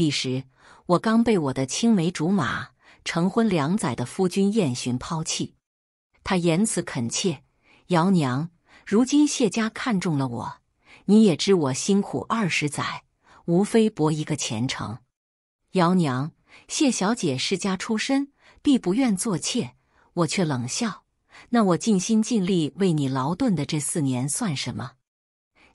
彼时，我刚被我的青梅竹马、成婚两载的夫君燕洵抛弃。他言辞恳切：“姚娘，如今谢家看中了我，你也知我辛苦二十载，无非博一个前程。姚娘，谢小姐世家出身，必不愿做妾。”我却冷笑：“那我尽心尽力为你劳顿的这四年算什么？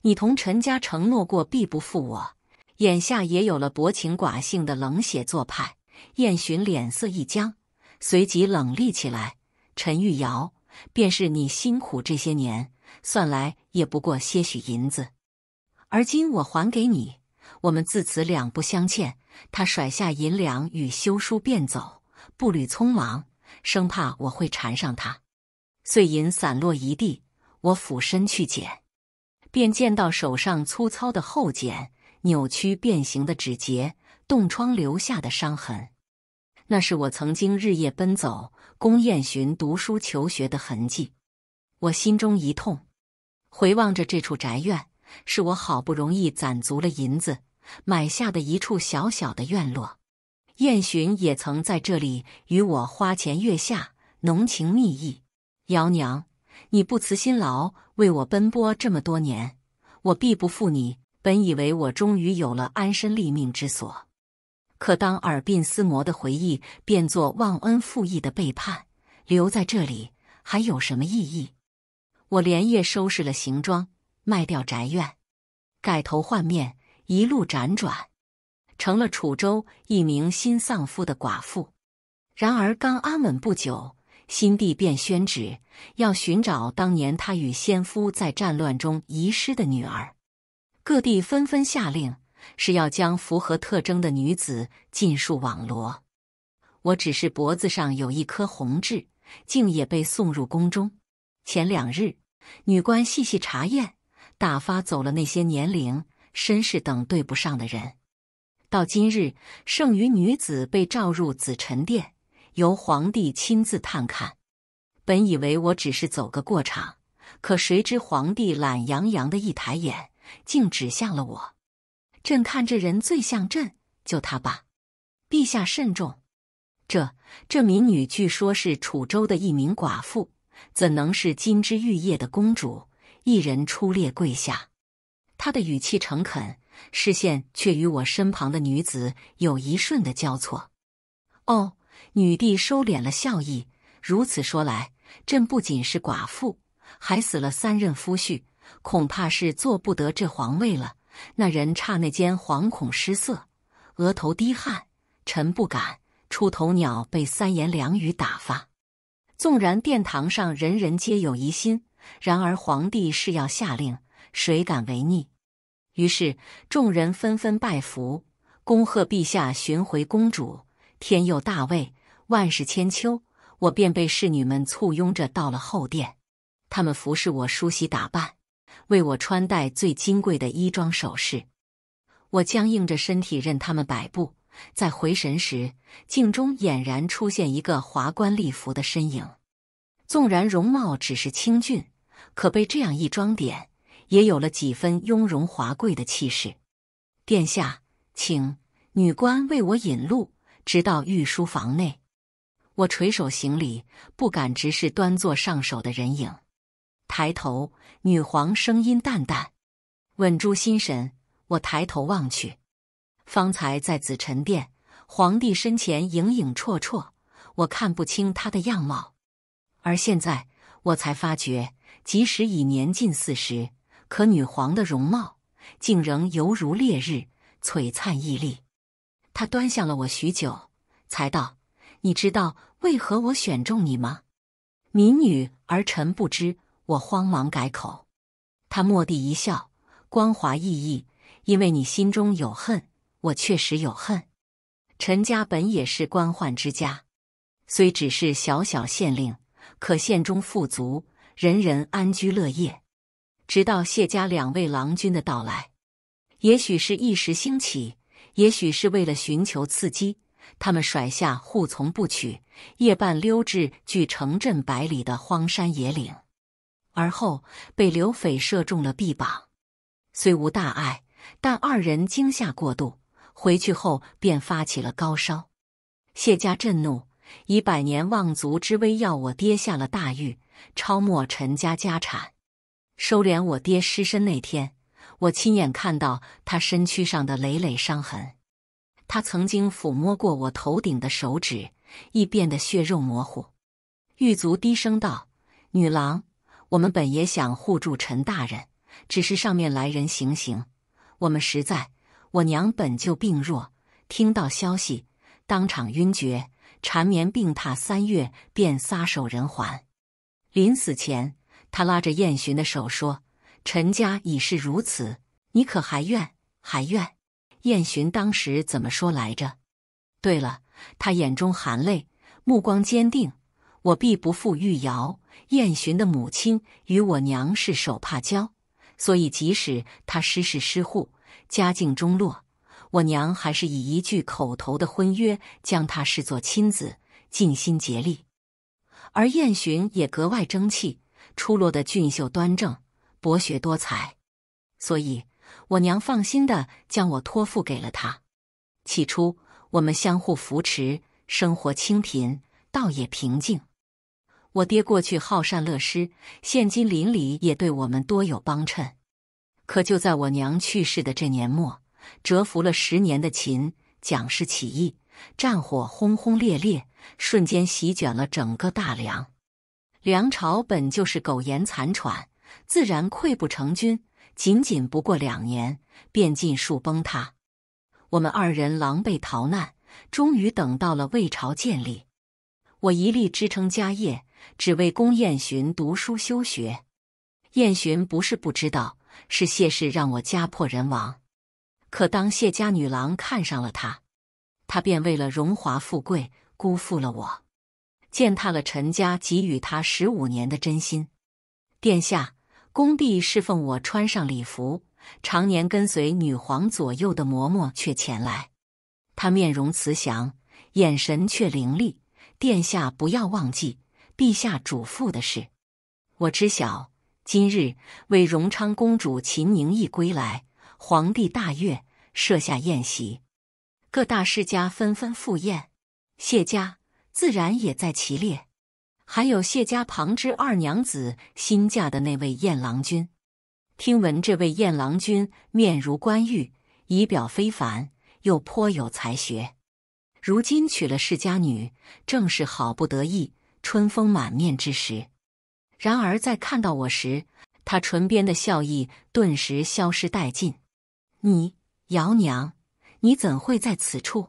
你同陈家承诺过，必不负我。”眼下也有了薄情寡性的冷血做派，燕洵脸色一僵，随即冷厉起来。陈玉瑶，便是你辛苦这些年，算来也不过些许银子，而今我还给你，我们自此两不相欠。他甩下银两与休书便走，步履匆忙，生怕我会缠上他。碎银散落一地，我俯身去捡，便见到手上粗糙的厚茧。扭曲变形的指节，冻疮留下的伤痕，那是我曾经日夜奔走、供燕洵读书求学的痕迹。我心中一痛，回望着这处宅院，是我好不容易攒足了银子买下的一处小小的院落。燕洵也曾在这里与我花前月下，浓情蜜意。姚娘，你不辞辛劳为我奔波这么多年，我必不负你。本以为我终于有了安身立命之所，可当耳鬓厮磨的回忆变作忘恩负义的背叛，留在这里还有什么意义？我连夜收拾了行装，卖掉宅院，改头换面，一路辗转，成了楚州一名新丧夫的寡妇。然而刚安稳不久，新帝便宣旨，要寻找当年他与先夫在战乱中遗失的女儿。各地纷纷下令，是要将符合特征的女子尽数网罗。我只是脖子上有一颗红痣，竟也被送入宫中。前两日，女官细细查验，打发走了那些年龄、身世等对不上的人。到今日，剩余女子被召入紫宸殿，由皇帝亲自探看。本以为我只是走个过场，可谁知皇帝懒洋洋的一抬眼。竟指向了我。朕看这人最像朕，就他吧。陛下慎重。这这民女据说，是楚州的一名寡妇，怎能是金枝玉叶的公主？一人出列跪下。她的语气诚恳，视线却与我身旁的女子有一瞬的交错。哦，女帝收敛了笑意。如此说来，朕不仅是寡妇，还死了三任夫婿。恐怕是坐不得这皇位了。那人刹那间惶恐失色，额头滴汗。臣不敢，出头鸟被三言两语打发。纵然殿堂上人人皆有疑心，然而皇帝是要下令，谁敢违逆？于是众人纷纷拜服，恭贺陛下寻回公主，天佑大魏，万世千秋。我便被侍女们簇拥着到了后殿，他们服侍我梳洗打扮。为我穿戴最金贵的衣装首饰，我僵硬着身体任他们摆布。在回神时，镜中俨然出现一个华冠丽服的身影。纵然容貌只是清俊，可被这样一装点，也有了几分雍容华贵的气势。殿下，请女官为我引路，直到御书房内。我垂手行礼，不敢直视端坐上首的人影。抬头，女皇声音淡淡，稳住心神。我抬头望去，方才在紫宸殿，皇帝身前影影绰绰，我看不清他的样貌。而现在，我才发觉，即使已年近四十，可女皇的容貌竟仍犹如烈日，璀璨屹立。她端详了我许久，才道：“你知道为何我选中你吗？”民女儿臣不知。我慌忙改口，他蓦地一笑，光滑熠熠。因为你心中有恨，我确实有恨。陈家本也是官宦之家，虽只是小小县令，可县中富足，人人安居乐业。直到谢家两位郎君的到来，也许是一时兴起，也许是为了寻求刺激，他们甩下护从不娶，夜半溜至距城镇百里的荒山野岭。而后被刘匪射中了臂膀，虽无大碍，但二人惊吓过度，回去后便发起了高烧。谢家震怒，以百年望族之威要我爹下了大狱，抄没陈家家产。收敛我爹尸身那天，我亲眼看到他身躯上的累累伤痕，他曾经抚摸过我头顶的手指亦变得血肉模糊。狱卒低声道：“女郎。”我们本也想护住陈大人，只是上面来人行刑，我们实在。我娘本就病弱，听到消息，当场晕厥，缠绵病榻三月，便撒手人寰。临死前，他拉着燕洵的手说：“陈家已是如此，你可还愿？还愿？”燕洵当时怎么说来着？对了，他眼中含泪，目光坚定。我必不负玉瑶。燕洵的母亲与我娘是手帕交，所以即使他失势失户，家境中落，我娘还是以一句口头的婚约将他视作亲子，尽心竭力。而燕洵也格外争气，出落的俊秀端正，博学多才，所以我娘放心的将我托付给了他。起初，我们相互扶持，生活清贫，倒也平静。我爹过去好善乐施，现今邻里也对我们多有帮衬。可就在我娘去世的这年末，蛰伏了十年的秦蒋氏起义，战火轰轰烈烈，瞬间席卷了整个大梁。梁朝本就是苟延残喘，自然溃不成军，仅仅不过两年，便尽数崩塌。我们二人狼狈逃难，终于等到了魏朝建立。我一力支撑家业。只为供燕洵读书修学，燕洵不是不知道，是谢氏让我家破人亡。可当谢家女郎看上了他，他便为了荣华富贵辜负了我，践踏了陈家给予他十五年的真心。殿下，宫婢侍奉我穿上礼服，常年跟随女皇左右的嬷嬷却前来。她面容慈祥，眼神却凌厉。殿下不要忘记。陛下嘱咐的事，我知晓。今日为荣昌公主秦宁义归来，皇帝大悦，设下宴席，各大世家纷纷赴宴，谢家自然也在其列。还有谢家旁支二娘子新嫁的那位燕郎君，听闻这位燕郎君面如冠玉，仪表非凡，又颇有才学，如今娶了世家女，正是好不得意。春风满面之时，然而在看到我时，他唇边的笑意顿时消失殆尽。你，姚娘，你怎会在此处？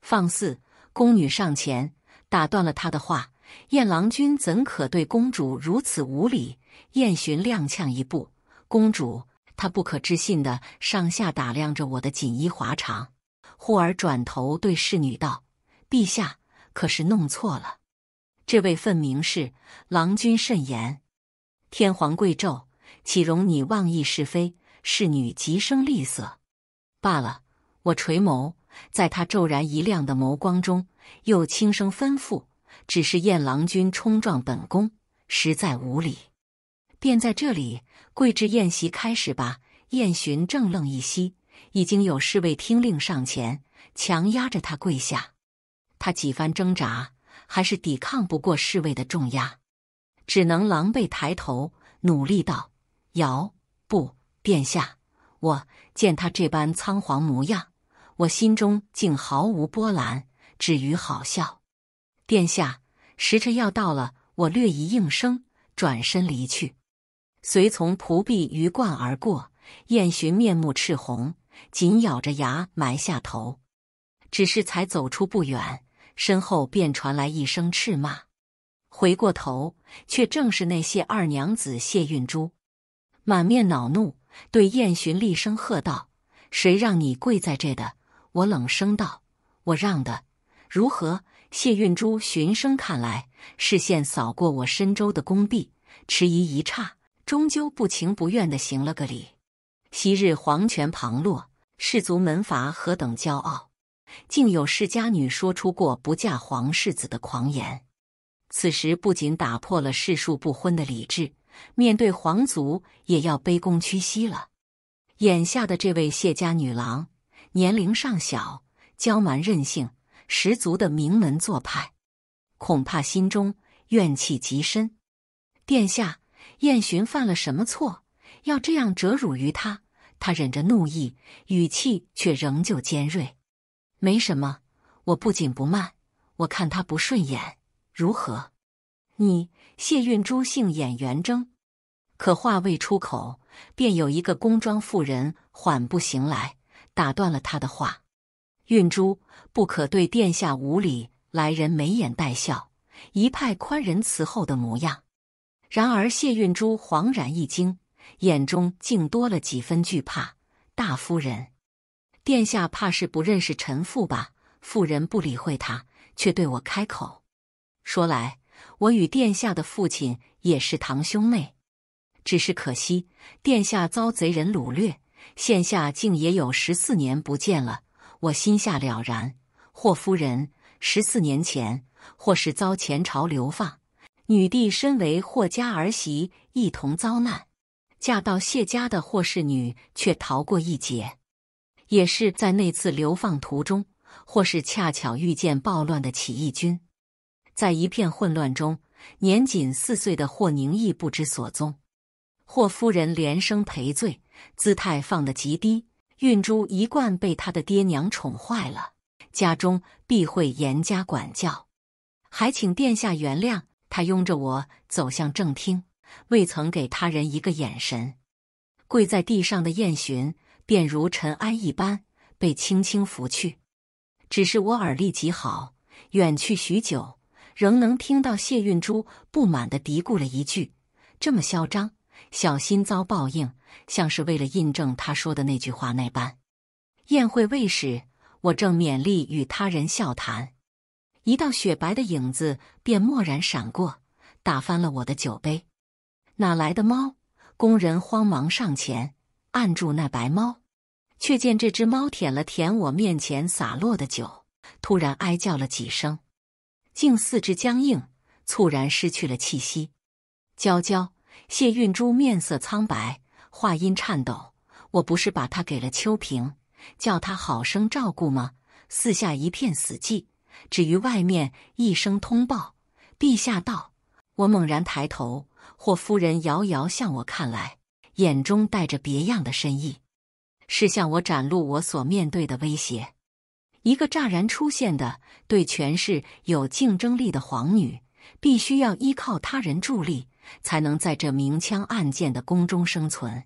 放肆！宫女上前打断了他的话：“燕郎君怎可对公主如此无礼？”燕洵踉跄一步，公主，他不可置信的上下打量着我的锦衣华裳，忽而转头对侍女道：“陛下，可是弄错了？”这位奉明是郎君慎言。天皇贵胄，岂容你妄议是非？侍女极声厉色。罢了，我垂眸，在他骤然一亮的眸光中，又轻声吩咐：“只是燕郎君冲撞本宫，实在无礼，便在这里跪至宴席开始吧。”燕洵正愣一息，已经有侍卫听令上前，强压着他跪下。他几番挣扎。还是抵抗不过侍卫的重压，只能狼狈抬头，努力道：“姚不，殿下，我见他这般仓皇模样，我心中竟毫无波澜，只于好笑。”殿下，时辰要到了，我略一应声，转身离去。随从仆婢鱼贯而过，燕洵面目赤红，紧咬着牙，埋下头，只是才走出不远。身后便传来一声斥骂，回过头，却正是那谢二娘子谢运珠，满面恼怒，对燕洵厉声喝道：“谁让你跪在这的？”我冷声道：“我让的，如何？”谢运珠循声看来，视线扫过我身周的宫壁，迟疑一刹，终究不情不愿的行了个礼。昔日皇权旁落，士族门阀何等骄傲。竟有世家女说出过不嫁皇世子的狂言，此时不仅打破了世庶不婚的理智，面对皇族也要卑躬屈膝了。眼下的这位谢家女郎，年龄尚小，娇蛮任性，十足的名门做派，恐怕心中怨气极深。殿下，燕洵犯了什么错，要这样折辱于他？他忍着怒意，语气却仍旧尖锐。没什么，我不紧不慢，我看他不顺眼，如何？你谢运珠性眼圆睁，可话未出口，便有一个宫装妇人缓步行来，打断了他的话。运珠不可对殿下无礼。来人眉眼带笑，一派宽仁慈厚的模样。然而谢运珠恍然一惊，眼中竟多了几分惧怕。大夫人。殿下怕是不认识臣父吧？妇人不理会他，却对我开口说：“来，我与殿下的父亲也是堂兄妹，只是可惜殿下遭贼人掳掠，现下竟也有十四年不见了。我心下了然。霍夫人十四年前或是遭前朝流放，女帝身为霍家儿媳，一同遭难；嫁到谢家的霍氏女却逃过一劫。”也是在那次流放途中，或是恰巧遇见暴乱的起义军，在一片混乱中，年仅四岁的霍宁毅不知所踪。霍夫人连声赔罪，姿态放得极低。运珠一贯被他的爹娘宠坏了，家中必会严加管教，还请殿下原谅。他拥着我走向正厅，未曾给他人一个眼神。跪在地上的燕洵。便如尘埃一般被轻轻拂去。只是我耳力极好，远去许久，仍能听到谢运珠不满地嘀咕了一句：“这么嚣张，小心遭报应。”像是为了印证他说的那句话那般。宴会未始，我正勉力与他人笑谈，一道雪白的影子便蓦然闪过，打翻了我的酒杯。哪来的猫？工人慌忙上前。按住那白猫，却见这只猫舔了舔我面前洒落的酒，突然哀叫了几声，竟四肢僵硬，猝然失去了气息。娇娇谢运珠面色苍白，话音颤抖：“我不是把它给了秋萍，叫她好生照顾吗？”四下一片死寂，只于外面一声通报：“陛下到！”我猛然抬头，霍夫人遥遥向我看来。眼中带着别样的深意，是向我展露我所面对的威胁。一个乍然出现的对权势有竞争力的皇女，必须要依靠他人助力才能在这明枪暗箭的宫中生存。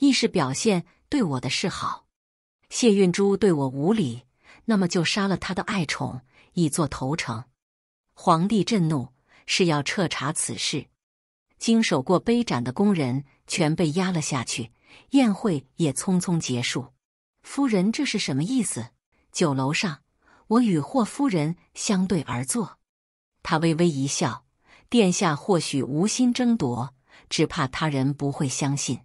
意是表现对我的示好，谢运珠对我无礼，那么就杀了他的爱宠以作投诚。皇帝震怒，是要彻查此事。经手过杯盏的工人全被压了下去，宴会也匆匆结束。夫人，这是什么意思？酒楼上，我与霍夫人相对而坐，他微微一笑：“殿下或许无心争夺，只怕他人不会相信。”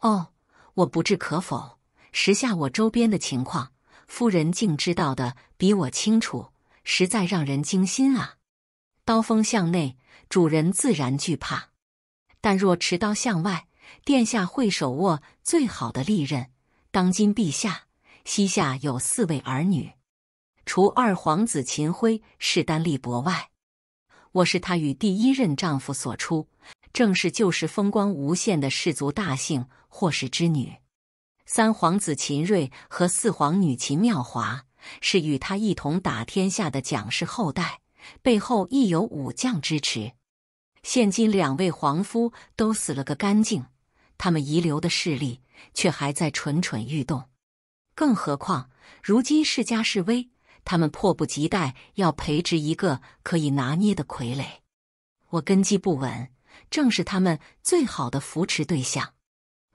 哦，我不置可否。时下我周边的情况，夫人竟知道的比我清楚，实在让人惊心啊！刀锋向内，主人自然惧怕。但若持刀向外，殿下会手握最好的利刃。当今陛下膝下有四位儿女，除二皇子秦桧势单力薄外，我是他与第一任丈夫所出，正是旧时风光无限的氏族大姓霍氏之女。三皇子秦瑞和四皇女秦妙华是与他一同打天下的蒋氏后代，背后亦有武将支持。现今两位皇夫都死了个干净，他们遗留的势力却还在蠢蠢欲动。更何况如今世家势微，他们迫不及待要培植一个可以拿捏的傀儡。我根基不稳，正是他们最好的扶持对象。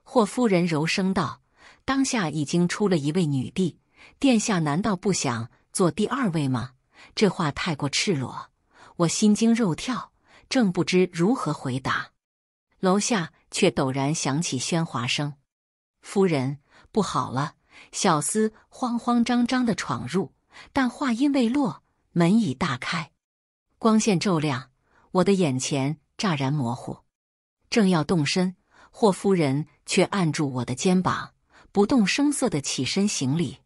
霍夫人柔声道：“当下已经出了一位女帝，殿下难道不想做第二位吗？”这话太过赤裸，我心惊肉跳。正不知如何回答，楼下却陡然响起喧哗声。夫人不好了！小厮慌慌张张的闯入，但话音未落，门已大开，光线骤亮，我的眼前乍然模糊。正要动身，霍夫人却按住我的肩膀，不动声色的起身行礼。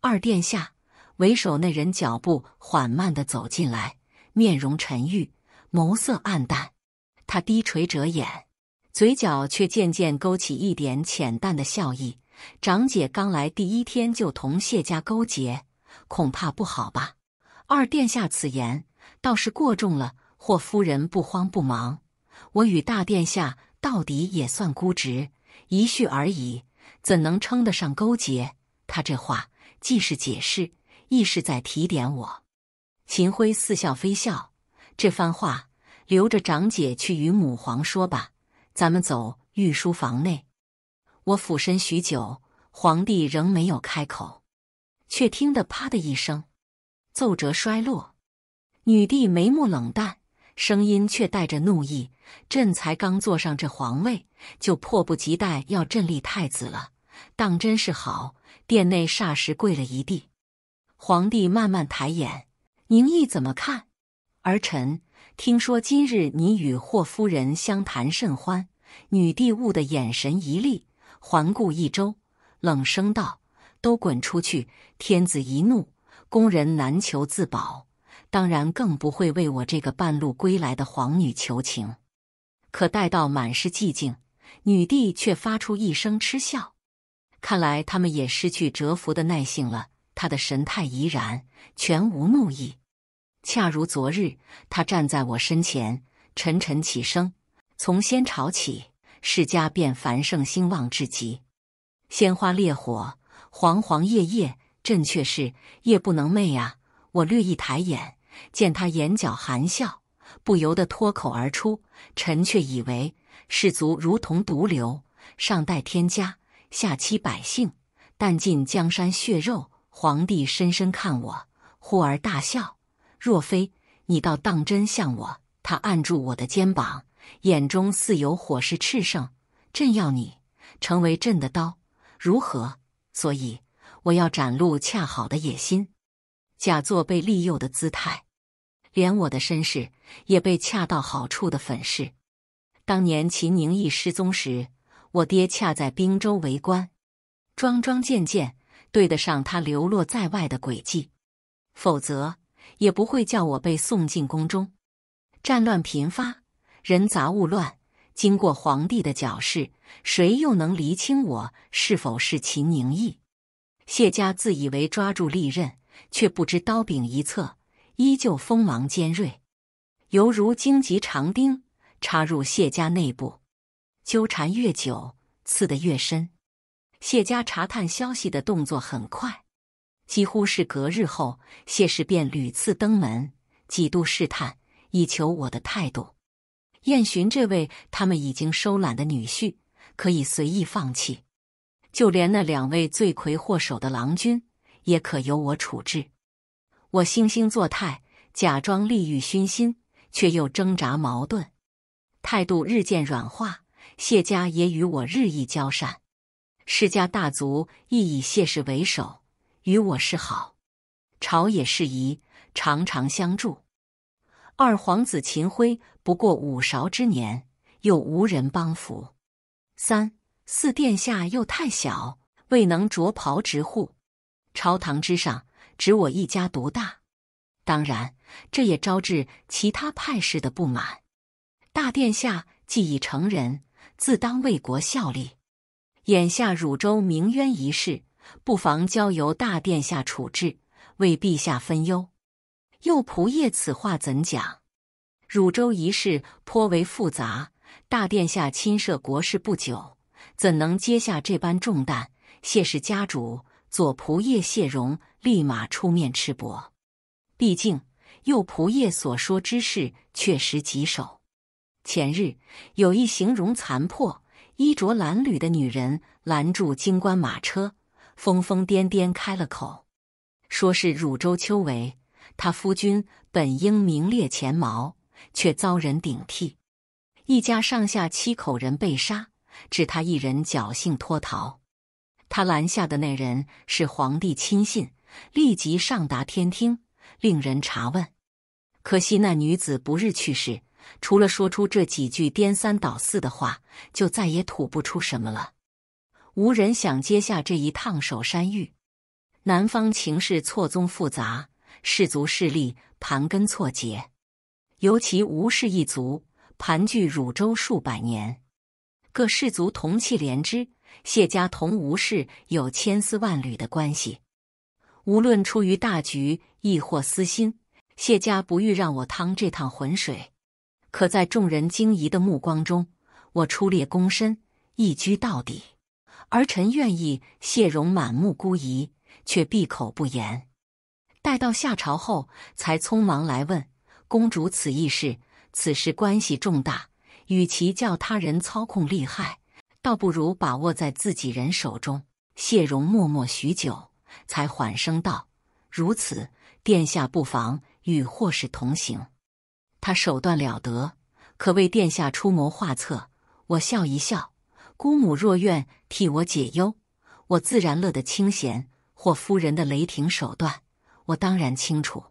二殿下为首那人脚步缓慢的走进来，面容沉郁。眸色暗淡，他低垂着眼，嘴角却渐渐勾起一点浅淡的笑意。长姐刚来第一天就同谢家勾结，恐怕不好吧？二殿下此言倒是过重了。霍夫人不慌不忙，我与大殿下到底也算姑侄，一叙而已，怎能称得上勾结？他这话既是解释，亦是在提点我。秦辉似笑非笑。这番话留着长姐去与母皇说吧。咱们走御书房内。我俯身许久，皇帝仍没有开口，却听得啪的一声，奏折摔落。女帝眉目冷淡，声音却带着怒意：“朕才刚坐上这皇位，就迫不及待要朕立太子了，当真是好！”殿内霎时跪了一地。皇帝慢慢抬眼：“宁毅怎么看？”儿臣听说今日你与霍夫人相谈甚欢，女帝悟的眼神一厉，环顾一周，冷声道：“都滚出去！天子一怒，宫人难求自保，当然更不会为我这个半路归来的皇女求情。”可待到满是寂静，女帝却发出一声嗤笑。看来他们也失去折服的耐性了。她的神态怡然，全无怒意。恰如昨日，他站在我身前，沉沉起声：“从先朝起，世家便繁盛兴旺至极，鲜花烈火，煌煌夜夜，朕却是夜不能寐啊！”我略一抬眼，见他眼角含笑，不由得脱口而出：“臣却以为世族如同毒瘤，上待天家，下欺百姓，但尽江山血肉。”皇帝深深看我，忽而大笑。若非你，倒当真像我。他按住我的肩膀，眼中似有火势炽盛。朕要你成为朕的刀，如何？所以我要展露恰好的野心，假作被利诱的姿态，连我的身世也被恰到好处的粉饰。当年秦宁毅失踪时，我爹恰在滨州为官，桩桩件件对得上他流落在外的轨迹。否则。也不会叫我被送进宫中。战乱频发，人杂物乱，经过皇帝的矫饰，谁又能厘清我是否是秦宁毅？谢家自以为抓住利刃，却不知刀柄一侧依旧锋芒尖锐，犹如荆棘长钉插入谢家内部，纠缠越久，刺得越深。谢家查探消息的动作很快。几乎是隔日后，谢氏便屡次登门，几度试探，以求我的态度。燕洵这位他们已经收揽的女婿，可以随意放弃；就连那两位罪魁祸首的郎君，也可由我处置。我惺惺作态，假装利欲熏心，却又挣扎矛盾，态度日渐软化。谢家也与我日益交善，世家大族亦以谢氏为首。与我是好，朝野事宜常常相助。二皇子秦桧不过五韶之年，又无人帮扶；三、四殿下又太小，未能着袍执户，朝堂之上，只我一家独大，当然这也招致其他派势的不满。大殿下既已成人，自当为国效力。眼下汝州鸣冤一事。不妨交由大殿下处置，为陛下分忧。右仆射此话怎讲？汝州一事颇为复杂，大殿下亲涉国事不久，怎能接下这般重担？谢氏家主左仆射谢荣立马出面持驳。毕竟右仆射所说之事确实棘手。前日有一形容残破、衣着褴褛的女人拦住京官马车。疯疯癫癫开了口，说是汝州秋闱，他夫君本应名列前茅，却遭人顶替，一家上下七口人被杀，只他一人侥幸脱逃。他拦下的那人是皇帝亲信，立即上达天听，令人查问。可惜那女子不日去世，除了说出这几句颠三倒四的话，就再也吐不出什么了。无人想接下这一烫手山芋。南方情势错综复杂，氏族势力盘根错节，尤其吴氏一族盘踞汝州数百年，各氏族同气连枝，谢家同吴氏有千丝万缕的关系。无论出于大局，亦或私心，谢家不欲让我趟这趟浑水。可在众人惊疑的目光中，我出列躬身，一鞠到底。儿臣愿意。谢荣满目孤疑，却闭口不言。待到下朝后，才匆忙来问公主此一事。此事关系重大，与其叫他人操控利害，倒不如把握在自己人手中。谢荣默默许久，才缓声道：“如此，殿下不妨与霍氏同行。他手段了得，可为殿下出谋划策。我笑一笑。”姑母若愿替我解忧，我自然乐得清闲。或夫人的雷霆手段，我当然清楚。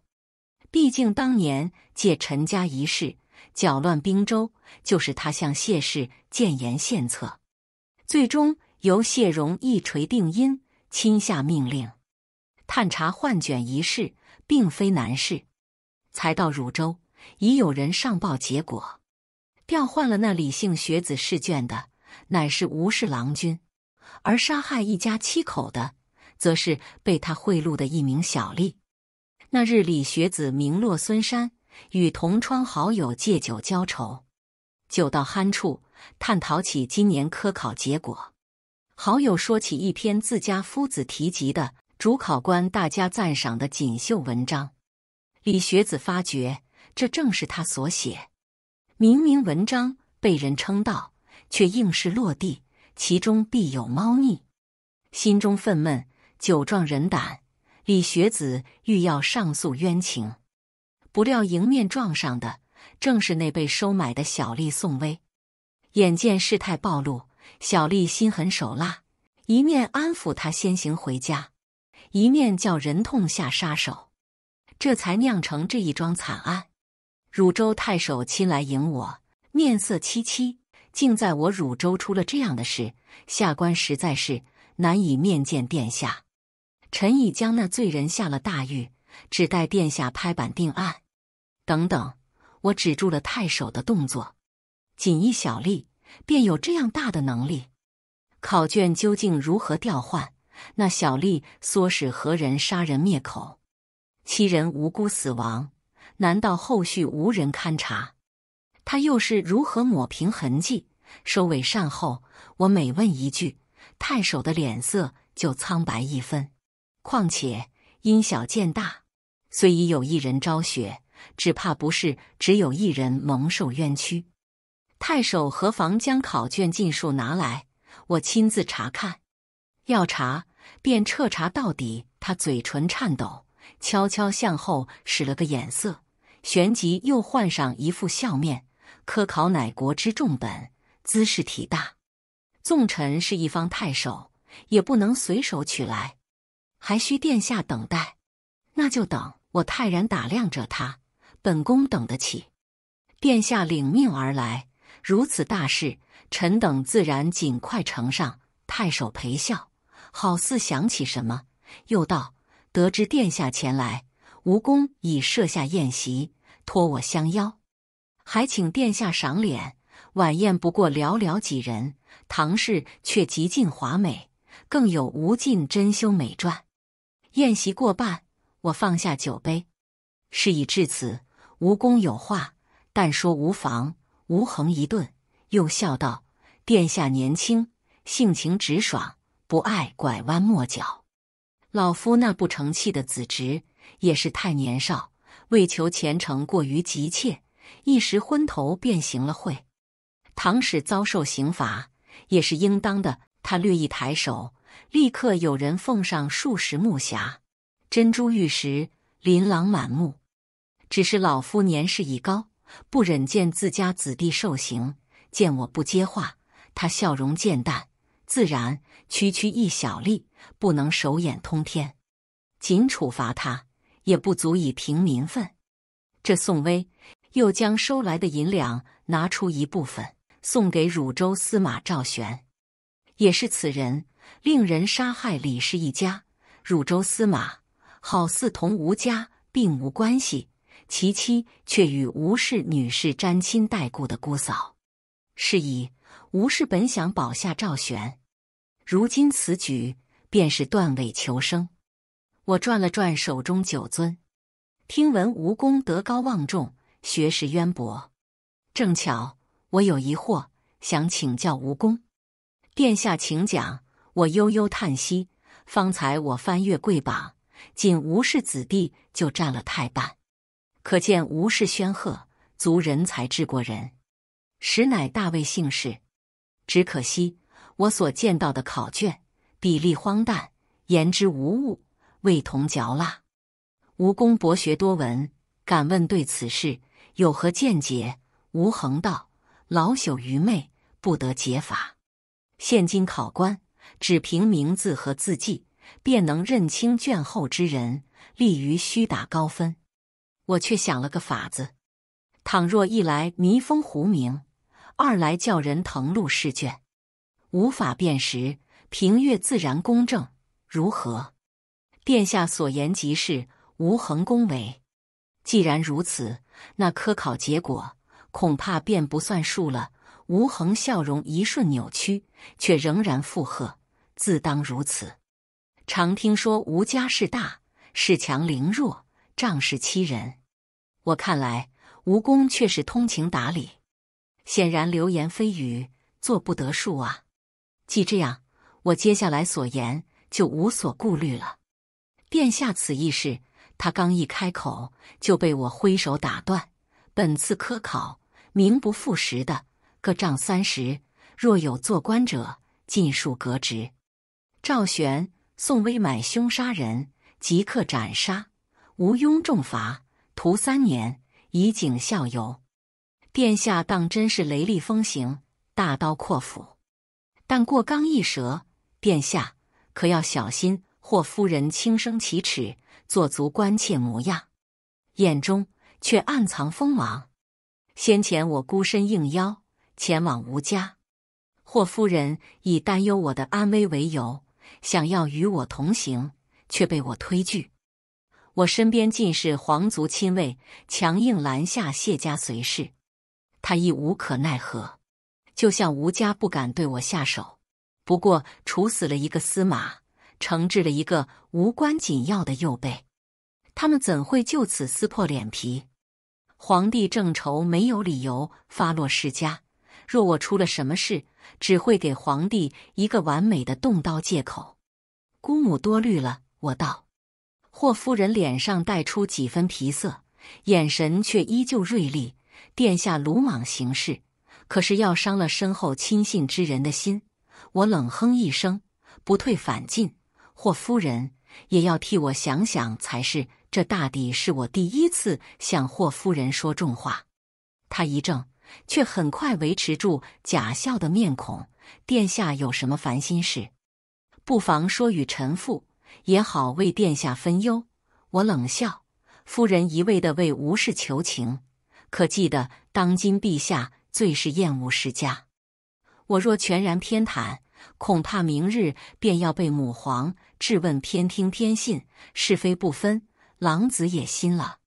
毕竟当年借陈家一事搅乱滨州，就是他向谢氏建言献策，最终由谢荣一锤定音，亲下命令。探查换卷一事，并非难事。才到汝州，已有人上报结果，调换了那李姓学子试卷的。乃是吴氏郎君，而杀害一家七口的，则是被他贿赂的一名小吏。那日，李学子名落孙山，与同窗好友借酒浇愁，酒到酣处，探讨起今年科考结果。好友说起一篇自家夫子提及的主考官大家赞赏的锦绣文章，李学子发觉，这正是他所写。明明文章被人称道。却硬是落地，其中必有猫腻。心中愤懑，酒壮人胆，李学子欲要上诉冤情，不料迎面撞上的正是那被收买的小丽宋威。眼见事态暴露，小丽心狠手辣，一面安抚他先行回家，一面叫人痛下杀手，这才酿成这一桩惨案。汝州太守亲来迎我，面色凄凄。竟在我汝州出了这样的事，下官实在是难以面见殿下。臣已将那罪人下了大狱，只待殿下拍板定案。等等，我止住了太守的动作。仅一小吏，便有这样大的能力？考卷究竟如何调换？那小吏唆使何人杀人灭口？七人无辜死亡，难道后续无人勘察？他又是如何抹平痕迹、收尾善后？我每问一句，太守的脸色就苍白一分。况且因小见大，虽已有一人昭雪，只怕不是只有一人蒙受冤屈。太守何妨将考卷尽数拿来，我亲自查看。要查便彻查到底。他嘴唇颤抖，悄悄向后使了个眼色，旋即又换上一副笑面。科考乃国之重本，兹事体大，纵臣是一方太守，也不能随手取来，还需殿下等待。那就等我泰然打量着他，本宫等得起。殿下领命而来，如此大事，臣等自然尽快呈上。太守陪笑，好似想起什么，又道：“得知殿下前来，吴公已设下宴席，托我相邀。”还请殿下赏脸，晚宴不过寥寥几人，唐氏却极尽华美，更有无尽珍馐美馔。宴席过半，我放下酒杯。事已至此，无功有话，但说无妨。吴恒一顿，又笑道：“殿下年轻，性情直爽，不爱拐弯抹角。老夫那不成器的子侄，也是太年少，为求前程过于急切。”一时昏头，便行了。会唐使遭受刑罚，也是应当的。他略一抬手，立刻有人奉上数十木匣，珍珠玉石，琳琅满目。只是老夫年事已高，不忍见自家子弟受刑。见我不接话，他笑容渐淡。自然，区区一小吏，不能手眼通天，仅处罚他，也不足以平民愤。这宋威。又将收来的银两拿出一部分，送给汝州司马赵玄，也是此人令人杀害李氏一家。汝州司马好似同吴家并无关系，其妻却与吴氏女士沾亲带故的姑嫂，是以吴氏本想保下赵玄，如今此举便是断尾求生。我转了转手中酒樽，听闻吴公德高望重。学识渊博，正巧我有疑惑，想请教吴公。殿下，请讲。我悠悠叹息，方才我翻阅贵榜，仅吴氏子弟就占了太半，可见吴氏煊赫，足人才智过人，实乃大魏姓氏。只可惜我所见到的考卷比例荒诞，言之无物，味同嚼蜡。吴公博学多闻，敢问对此事？有何见解？吴恒道：“老朽愚昧，不得解法。现今考官只凭名字和字迹，便能认清卷后之人，利于虚打高分。我却想了个法子：倘若一来迷封胡名，二来叫人誊录试卷，无法辨识，凭阅自然公正。如何？殿下所言极是，吴恒恭维。既然如此。”那科考结果恐怕便不算数了。吴恒笑容一瞬扭曲，却仍然附和：“自当如此。”常听说吴家势大，恃强凌弱，仗势欺人。我看来，吴公却是通情达理。显然流言蜚语做不得数啊！既这样，我接下来所言就无所顾虑了。殿下此意是？他刚一开口，就被我挥手打断。本次科考名不副实的，各杖三十；若有做官者，尽数革职。赵玄、宋威买凶杀人，即刻斩杀，毋庸重罚，徒三年，以儆效尤。殿下当真是雷厉风行，大刀阔斧，但过刚易折。殿下可要小心，或夫人轻声启齿。做足关切模样，眼中却暗藏锋芒。先前我孤身应邀前往吴家，霍夫人以担忧我的安危为由，想要与我同行，却被我推拒。我身边尽是皇族亲卫，强硬拦下谢家随侍，他亦无可奈何。就像吴家不敢对我下手，不过处死了一个司马。惩治了一个无关紧要的右辈，他们怎会就此撕破脸皮？皇帝正愁没有理由发落世家，若我出了什么事，只会给皇帝一个完美的动刀借口。姑母多虑了，我道。霍夫人脸上带出几分皮色，眼神却依旧锐利。殿下鲁莽行事，可是要伤了身后亲信之人的心。我冷哼一声，不退反进。霍夫人也要替我想想才是。这大抵是我第一次向霍夫人说重话。他一怔，却很快维持住假笑的面孔。殿下有什么烦心事，不妨说与臣妇，也好为殿下分忧。我冷笑：“夫人一味的为吴氏求情，可记得当今陛下最是厌恶世家？我若全然偏袒。”恐怕明日便要被母皇质问偏听偏信是非不分狼子野心了。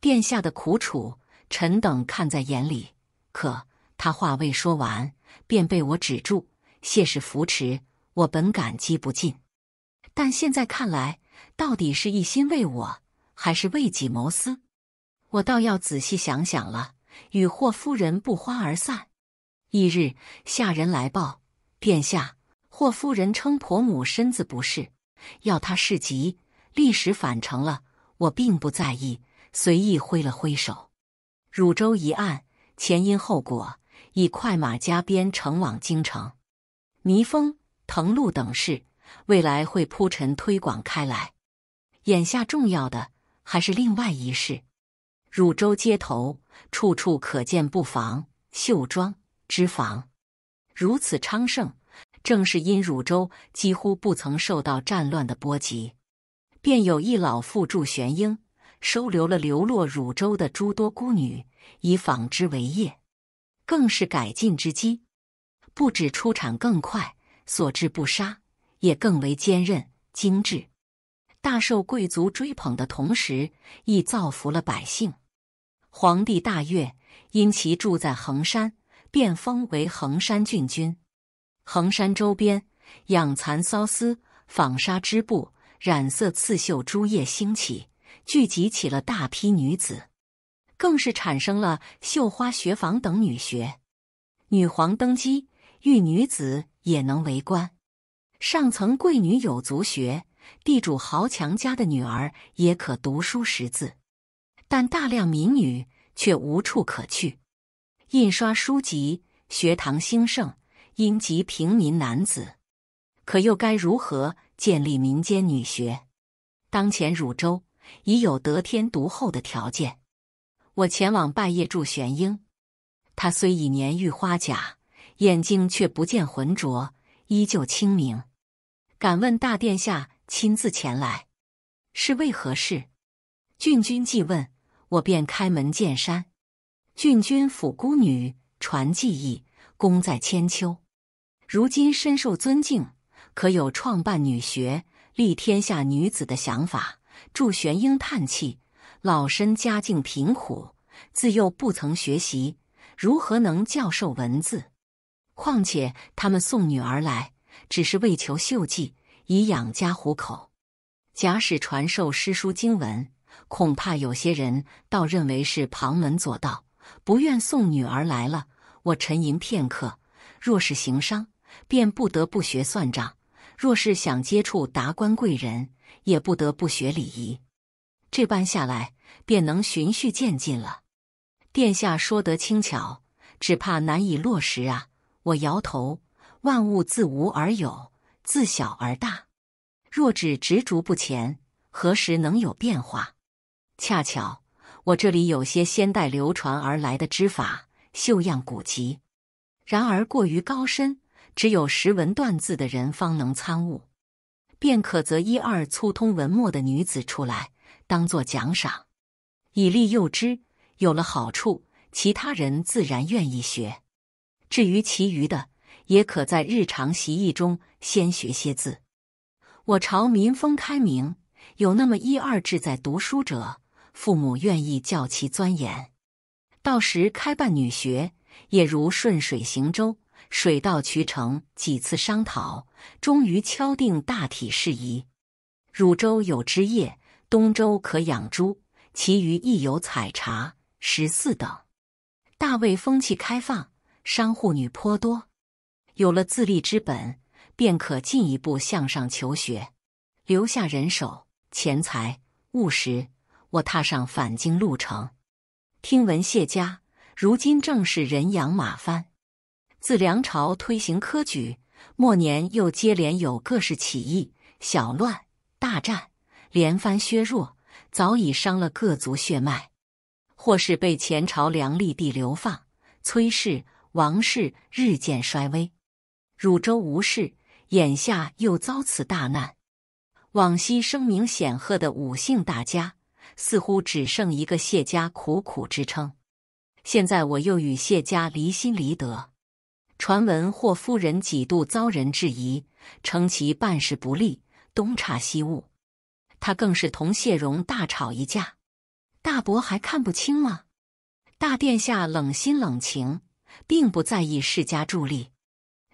殿下的苦楚，臣等看在眼里。可他话未说完，便被我止住。谢氏扶持，我本感激不尽，但现在看来，到底是一心为我，还是为己谋私？我倒要仔细想想了。与霍夫人不欢而散。翌日，下人来报。殿下，霍夫人称婆母身子不适，要她侍疾，立时返城了。我并不在意，随意挥了挥手。汝州一案前因后果，已快马加鞭呈往京城。泥封、藤路等事，未来会铺陈推广开来。眼下重要的还是另外一事。汝州街头处处可见布房、绣庄、织房。如此昌盛，正是因汝州几乎不曾受到战乱的波及。便有一老妇祝玄英收留了流落汝州的诸多孤女，以纺织为业，更是改进之机，不止出产更快，所织不杀，也更为坚韧精致，大受贵族追捧的同时，亦造福了百姓。皇帝大悦，因其住在衡山。便封为衡山郡君。衡山周边养蚕缫丝、纺纱织布、染色刺绣诸业兴起，聚集起了大批女子，更是产生了绣花、学坊等女学。女皇登基，遇女子也能为官。上层贵女有族学，地主豪强家的女儿也可读书识字，但大量民女却无处可去。印刷书籍，学堂兴盛，因及平民男子。可又该如何建立民间女学？当前汝州已有得天独厚的条件。我前往拜谒祝玄英，他虽已年逾花甲，眼睛却不见浑浊，依旧清明。敢问大殿下亲自前来，是为何事？郡君既问，我便开门见山。郡君府孤女传技艺，功在千秋。如今深受尊敬，可有创办女学、立天下女子的想法？祝玄英叹气：“老身家境贫苦，自幼不曾学习，如何能教授文字？况且他们送女儿来，只是为求秀技，以养家糊口。假使传授诗书经文，恐怕有些人倒认为是旁门左道。”不愿送女儿来了，我沉吟片刻。若是行商，便不得不学算账；若是想接触达官贵人，也不得不学礼仪。这般下来，便能循序渐进了。殿下说得轻巧，只怕难以落实啊！我摇头。万物自无而有，自小而大。若只执着不前，何时能有变化？恰巧。我这里有些先代流传而来的织法、绣样古籍，然而过于高深，只有识文断字的人方能参悟，便可择一二粗通文墨的女子出来，当做奖赏，以利诱之。有了好处，其他人自然愿意学。至于其余的，也可在日常习艺中先学些字。我朝民风开明，有那么一二志在读书者。父母愿意教其钻研，到时开办女学也如顺水行舟，水到渠成。几次商讨，终于敲定大体事宜。汝州有枝叶，东周可养猪，其余亦有采茶、食肆等。大魏风气开放，商户女颇多，有了自立之本，便可进一步向上求学，留下人手、钱财、务实。我踏上返京路程，听闻谢家如今正是人仰马翻。自梁朝推行科举，末年又接连有各式起义、小乱、大战，连番削弱，早已伤了各族血脉。或是被前朝梁立帝流放，崔氏、王氏日渐衰微。汝州吴氏眼下又遭此大难，往昔声名显赫的五姓大家。似乎只剩一个谢家苦苦支撑，现在我又与谢家离心离德。传闻霍夫人几度遭人质疑，称其办事不力，东差西误。他更是同谢荣大吵一架。大伯还看不清吗？大殿下冷心冷情，并不在意世家助力。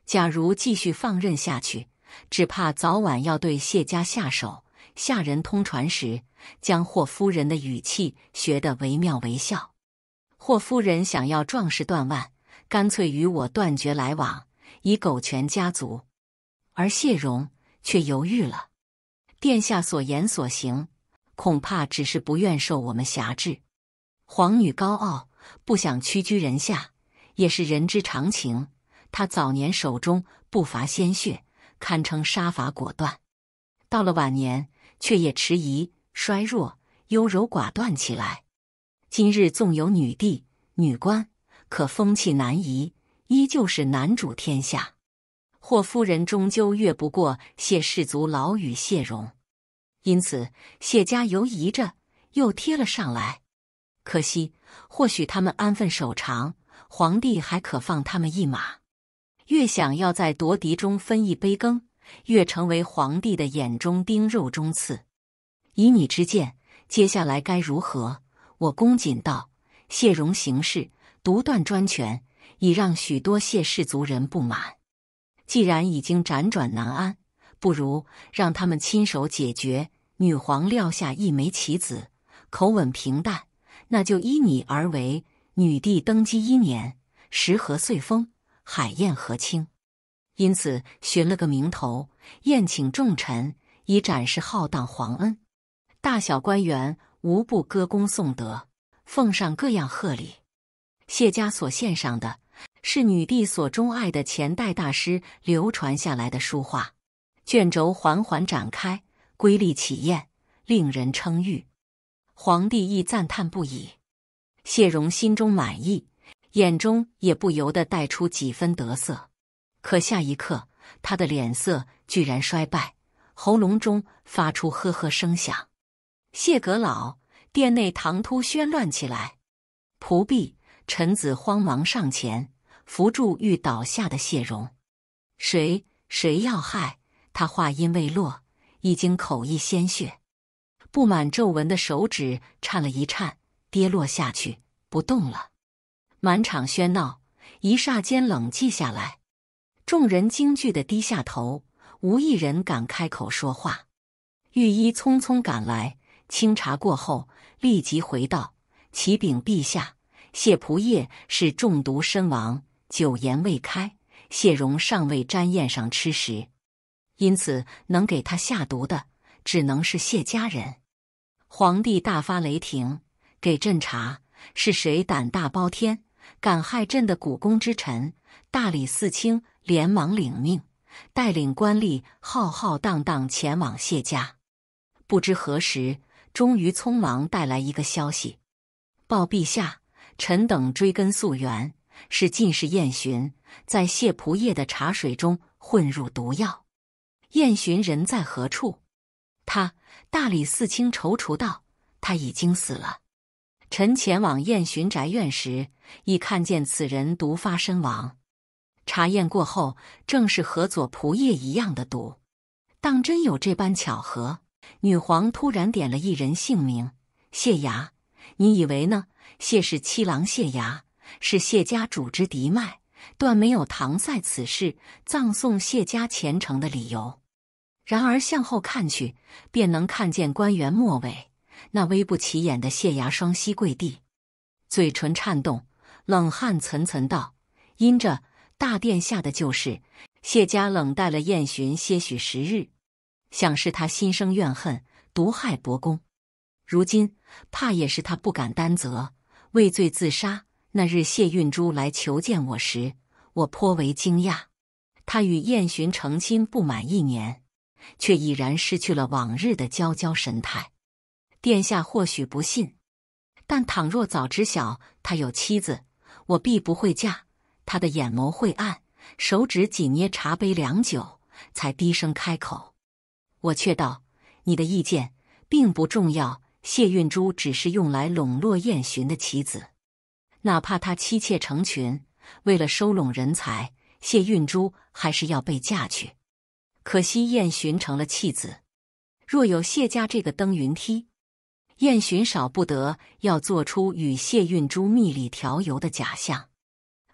假如继续放任下去，只怕早晚要对谢家下手。下人通传时，将霍夫人的语气学得惟妙惟肖。霍夫人想要壮士断腕，干脆与我断绝来往，以苟全家族；而谢荣却犹豫了。殿下所言所行，恐怕只是不愿受我们辖制。皇女高傲，不想屈居人下，也是人之常情。她早年手中不乏鲜血，堪称杀伐果断；到了晚年，却也迟疑、衰弱、优柔寡断起来。今日纵有女帝、女官，可风气难移，依旧是男主天下。霍夫人终究越不过谢氏族老与谢荣，因此谢家犹疑着，又贴了上来。可惜，或许他们安分守常，皇帝还可放他们一马。越想要在夺嫡中分一杯羹。越成为皇帝的眼中钉、肉中刺。以你之见，接下来该如何？我恭谨道：“谢荣行事独断专权，已让许多谢氏族人不满。既然已经辗转难安，不如让他们亲手解决。”女皇撂下一枚棋子，口吻平淡：“那就依你而为。”女帝登基一年，石河岁丰，海晏河清。因此，寻了个名头，宴请重臣，以展示浩荡皇恩。大小官员无不歌功颂德，奉上各样贺礼。谢家所献上的，是女帝所钟爱的前代大师流传下来的书画卷轴，缓缓展开，瑰丽起艳，令人称誉。皇帝亦赞叹不已。谢荣心中满意，眼中也不由得带出几分得色。可下一刻，他的脸色居然衰败，喉咙中发出呵呵声响。谢阁老，殿内唐突喧乱起来。仆婢、臣子慌忙上前扶住欲倒下的谢荣。谁？谁要害他？话音未落，已经口溢鲜血，布满皱纹的手指颤了一颤，跌落下去不动了。满场喧闹，一霎间冷寂下来。众人惊惧地低下头，无一人敢开口说话。御医匆匆赶来，清查过后，立即回道：“启禀陛下，谢仆夜是中毒身亡，久言未开，谢荣尚未沾宴上吃食，因此能给他下毒的，只能是谢家人。”皇帝大发雷霆：“给朕查，是谁胆大包天，敢害朕的股肱之臣？大理寺卿？”连忙领命，带领官吏浩浩荡荡前往谢家。不知何时，终于匆忙带来一个消息：报陛下，臣等追根溯源，是进士燕洵在谢仆夜的茶水中混入毒药。燕洵人在何处？他大理寺卿踌躇道：“他已经死了。臣前往燕洵宅院时，已看见此人毒发身亡。”查验过后，正是和左仆射一样的毒，当真有这般巧合？女皇突然点了一人姓名，谢牙，你以为呢？谢氏七郎谢牙是谢家主之嫡脉，断没有搪塞此事、葬送谢家前程的理由。然而向后看去，便能看见官员末尾那微不起眼的谢牙，双膝跪地，嘴唇颤动，冷汗涔涔道：“因着。”大殿下的旧事，谢家冷待了燕洵些许时日，想是他心生怨恨，毒害伯公。如今怕也是他不敢担责，畏罪自杀。那日谢运珠来求见我时，我颇为惊讶，他与燕洵成亲不满一年，却已然失去了往日的娇娇神态。殿下或许不信，但倘若早知晓他有妻子，我必不会嫁。他的眼眸晦暗，手指紧捏茶杯，良久才低声开口：“我却道，你的意见并不重要。谢运珠只是用来笼络燕洵的棋子，哪怕他妻妾成群，为了收拢人才，谢运珠还是要被嫁去。可惜燕洵成了弃子，若有谢家这个登云梯，燕洵少不得要做出与谢运珠蜜里调油的假象。”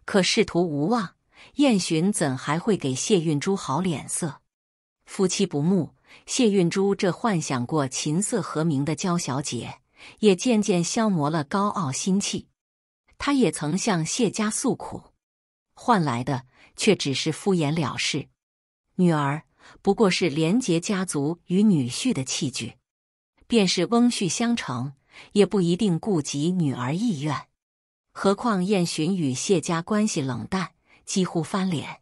可仕途无望，燕洵怎还会给谢运珠好脸色？夫妻不睦，谢运珠这幻想过琴瑟和鸣的娇小姐，也渐渐消磨了高傲心气。她也曾向谢家诉苦，换来的却只是敷衍了事。女儿不过是廉结家族与女婿的器具，便是翁婿相承，也不一定顾及女儿意愿。何况燕洵与谢家关系冷淡，几乎翻脸。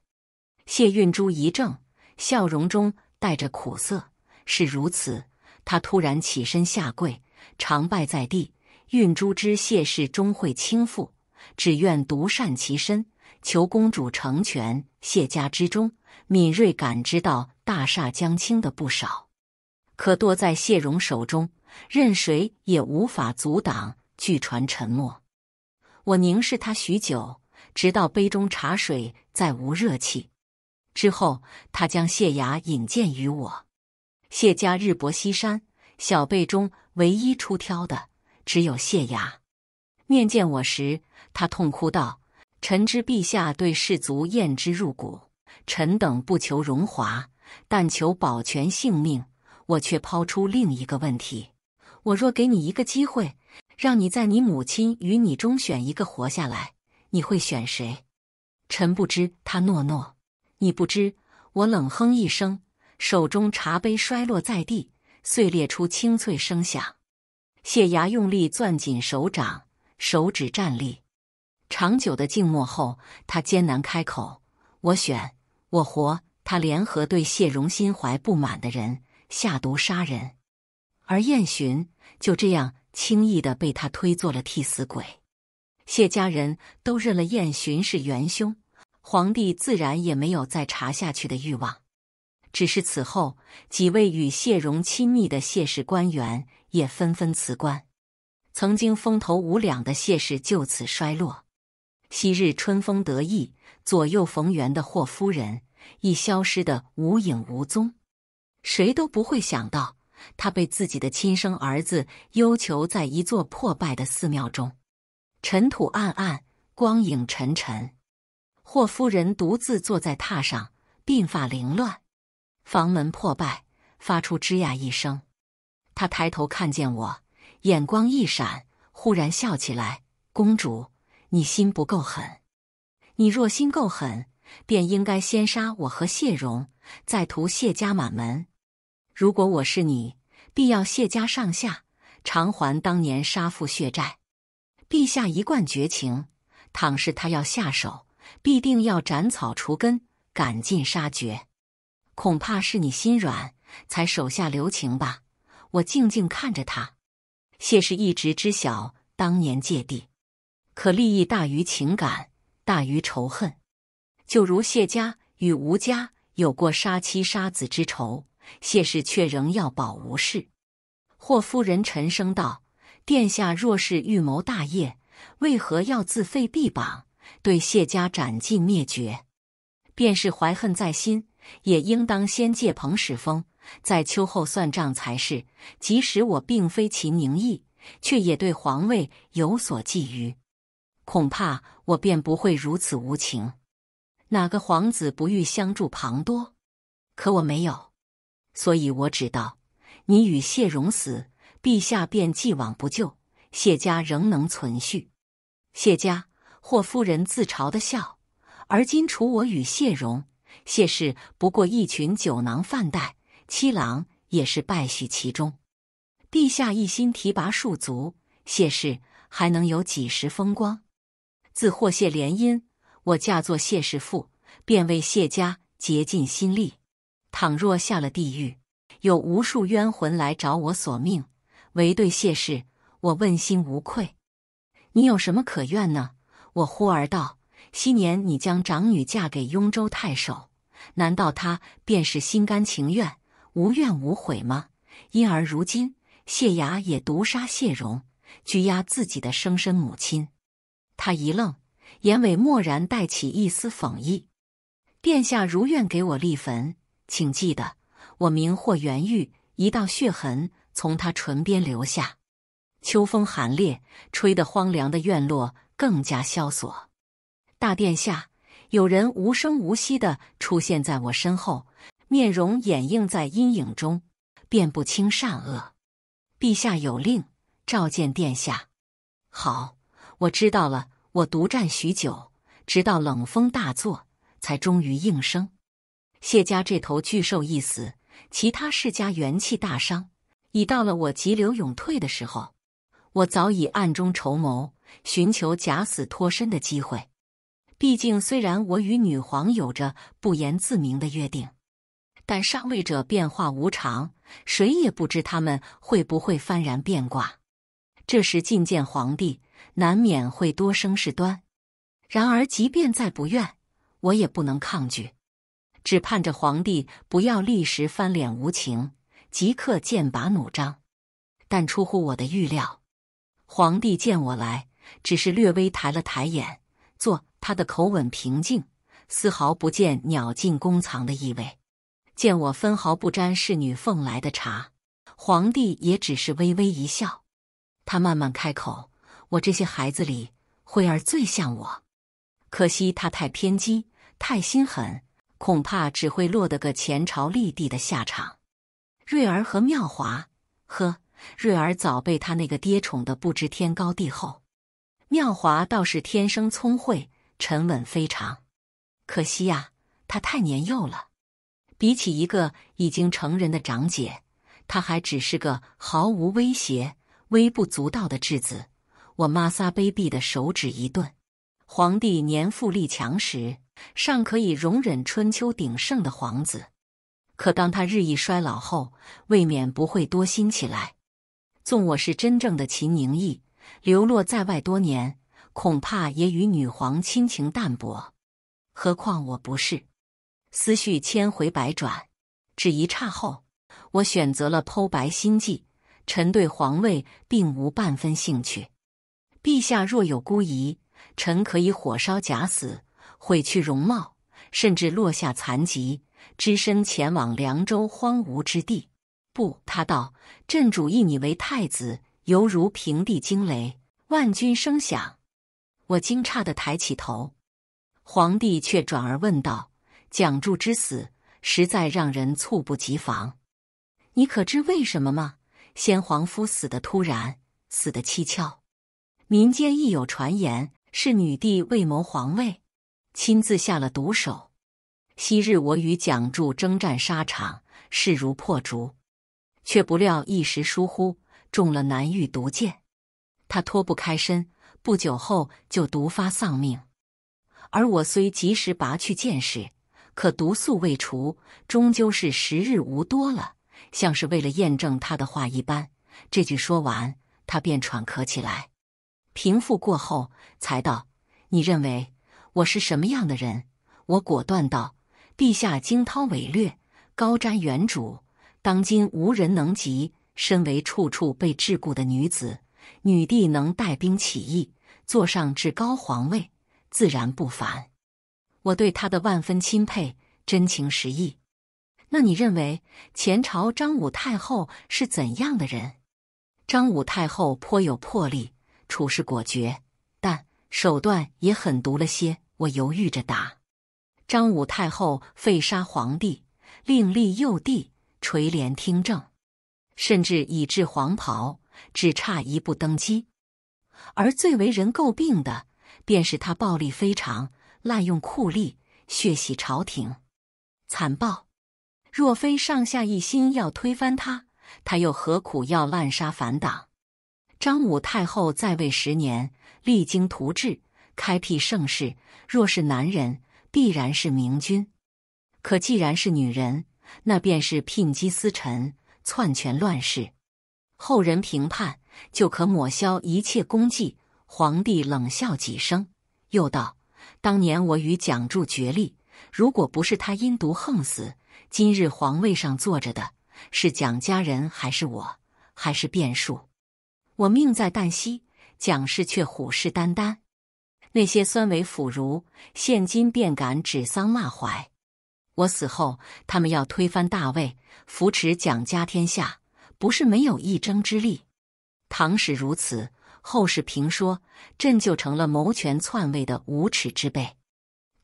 谢运珠一怔，笑容中带着苦涩，是如此。他突然起身下跪，长拜在地。运珠知谢氏终会倾覆，只愿独善其身，求公主成全。谢家之中，敏锐感知到大厦将倾的不少，可多在谢荣手中，任谁也无法阻挡据传沉没。我凝视他许久，直到杯中茶水再无热气。之后，他将谢牙引荐于我。谢家日薄西山，小辈中唯一出挑的只有谢牙。面见我时，他痛哭道：“臣知陛下对士卒厌之入骨，臣等不求荣华，但求保全性命。”我却抛出另一个问题：“我若给你一个机会。”让你在你母亲与你中选一个活下来，你会选谁？臣不知。他诺诺，你不知。我冷哼一声，手中茶杯摔落在地，碎裂出清脆声响。谢牙用力攥紧手掌，手指站立。长久的静默后，他艰难开口：“我选，我活。”他联合对谢荣心怀不满的人下毒杀人，而燕洵就这样。轻易的被他推做了替死鬼，谢家人都认了燕洵是元凶，皇帝自然也没有再查下去的欲望。只是此后，几位与谢荣亲密的谢氏官员也纷纷辞官，曾经风头无两的谢氏就此衰落。昔日春风得意、左右逢源的霍夫人亦消失的无影无踪，谁都不会想到。他被自己的亲生儿子幽囚在一座破败的寺庙中，尘土暗暗，光影沉沉。霍夫人独自坐在榻上，鬓发凌乱，房门破败，发出吱呀一声。她抬头看见我，眼光一闪，忽然笑起来：“公主，你心不够狠。你若心够狠，便应该先杀我和谢荣，再屠谢家满门。”如果我是你，必要谢家上下偿还当年杀父血债。陛下一贯绝情，倘是他要下手，必定要斩草除根，赶尽杀绝。恐怕是你心软，才手下留情吧。我静静看着他，谢氏一直知晓当年芥蒂，可利益大于情感，大于仇恨。就如谢家与吴家有过杀妻杀子之仇。谢氏却仍要保无事。霍夫人沉声道：“殿下若是预谋大业，为何要自废臂膀，对谢家斩尽灭绝？便是怀恨在心，也应当先借彭始封，在秋后算账才是。即使我并非秦宁义，却也对皇位有所觊觎，恐怕我便不会如此无情。哪个皇子不欲相助旁多？可我没有。”所以我只道，你与谢荣死，陛下便既往不咎，谢家仍能存续。谢家霍夫人自嘲的笑，而今除我与谢荣，谢氏不过一群酒囊饭袋，七郎也是败絮其中。陛下一心提拔庶族，谢氏还能有几时风光？自霍谢联姻，我嫁作谢氏妇，便为谢家竭尽心力。倘若下了地狱，有无数冤魂来找我索命，唯对谢氏，我问心无愧。你有什么可怨呢？我忽而道：昔年你将长女嫁给雍州太守，难道他便是心甘情愿、无怨无悔吗？因而如今，谢牙也毒杀谢荣，拘押自己的生身母亲。他一愣，眼尾蓦然带起一丝讽意。殿下如愿给我立坟。请记得，我名霍元玉。一道血痕从他唇边流下。秋风寒冽，吹得荒凉的院落更加萧索。大殿下，有人无声无息的出现在我身后，面容掩映在阴影中，辨不清善恶。陛下有令，召见殿下。好，我知道了。我独占许久，直到冷风大作，才终于应声。谢家这头巨兽一死，其他世家元气大伤，已到了我急流勇退的时候。我早已暗中筹谋，寻求假死脱身的机会。毕竟，虽然我与女皇有着不言自明的约定，但上位者变化无常，谁也不知他们会不会幡然变卦。这时觐见皇帝，难免会多生事端。然而，即便再不愿，我也不能抗拒。只盼着皇帝不要立时翻脸无情，即刻剑拔弩张。但出乎我的预料，皇帝见我来，只是略微抬了抬眼，坐。他的口吻平静，丝毫不见鸟尽弓藏的意味。见我分毫不沾侍女奉来的茶，皇帝也只是微微一笑。他慢慢开口：“我这些孩子里，慧儿最像我，可惜他太偏激，太心狠。”恐怕只会落得个前朝立帝的下场。瑞儿和妙华，呵，瑞儿早被他那个爹宠得不知天高地厚，妙华倒是天生聪慧，沉稳非常。可惜呀，他太年幼了，比起一个已经成人的长姐，他还只是个毫无威胁、微不足道的质子。我妈撒卑鄙的手指一顿，皇帝年富力强时。尚可以容忍春秋鼎盛的皇子，可当他日益衰老后，未免不会多心起来。纵我是真正的秦宁毅，流落在外多年，恐怕也与女皇亲情淡薄。何况我不是，思绪千回百转，只一刹后，我选择了剖白心计。臣对皇位并无半分兴趣，陛下若有孤疑，臣可以火烧假死。毁去容貌，甚至落下残疾，只身前往凉州荒芜之地。不，他道：“朕主意你为太子，犹如平地惊雷，万钧声响。”我惊诧的抬起头，皇帝却转而问道：“蒋柱之死，实在让人猝不及防。你可知为什么吗？先皇夫死的突然，死的蹊跷，民间亦有传言，是女帝为谋皇位。”亲自下了毒手。昔日我与蒋柱征战沙场，势如破竹，却不料一时疏忽，中了南玉毒箭。他脱不开身，不久后就毒发丧命。而我虽及时拔去箭矢，可毒素未除，终究是时日无多了。像是为了验证他的话一般，这句说完，他便喘咳起来。平复过后，才道：“你认为？”我是什么样的人？我果断道：“陛下惊韬伟略，高瞻远瞩，当今无人能及。身为处处被桎梏的女子，女帝能带兵起义，坐上至高皇位，自然不凡。我对她的万分钦佩，真情实意。那你认为前朝张武太后是怎样的人？张武太后颇有魄力，处事果决，但……”手段也狠毒了些，我犹豫着答：“张武太后废杀皇帝，另立幼帝，垂帘听政，甚至以制黄袍，只差一步登基。而最为人诟病的，便是他暴力非常，滥用酷吏，血洗朝廷，残暴。若非上下一心要推翻他，他又何苦要滥杀反党？”张武太后在位十年，励精图治，开辟盛世。若是男人，必然是明君；可既然是女人，那便是牝鸡司臣，篡权乱世。后人评判，就可抹消一切功绩。皇帝冷笑几声，又道：“当年我与蒋柱决裂，如果不是他阴毒横死，今日皇位上坐着的是蒋家人，还是我，还是变数？”我命在旦夕，蒋氏却虎视眈眈。那些酸为腐儒，现今便敢指桑骂槐。我死后，他们要推翻大魏，扶持蒋家天下，不是没有一争之力。唐史如此，后世评说，朕就成了谋权篡位的无耻之辈。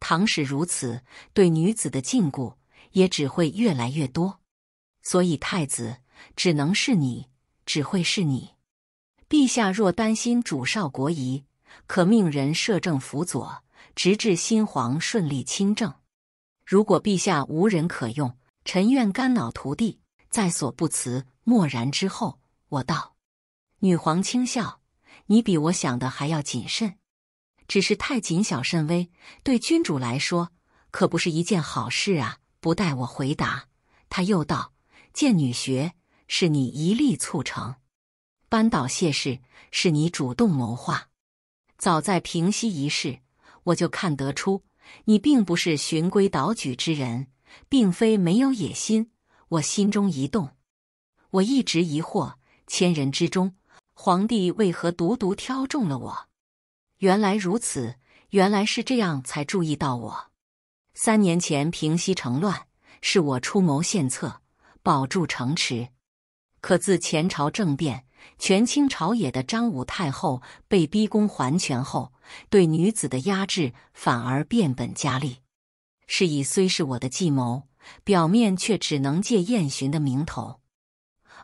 唐史如此，对女子的禁锢也只会越来越多。所以，太子只能是你，只会是你。陛下若担心主少国疑，可命人摄政辅佐，直至新皇顺利亲政。如果陛下无人可用，臣愿肝脑涂地，在所不辞。默然之后，我道：“女皇轻笑，你比我想的还要谨慎，只是太谨小慎微，对君主来说可不是一件好事啊。”不待我回答，他又道：“建女学是你一力促成。”扳倒谢氏是你主动谋划，早在平息一事，我就看得出你并不是循规蹈矩之人，并非没有野心。我心中一动，我一直疑惑，千人之中，皇帝为何独独挑中了我？原来如此，原来是这样才注意到我。三年前平西城乱，是我出谋献策，保住城池。可自前朝政变。权倾朝野的张武太后被逼宫还权后，对女子的压制反而变本加厉。是以虽是我的计谋，表面却只能借燕洵的名头。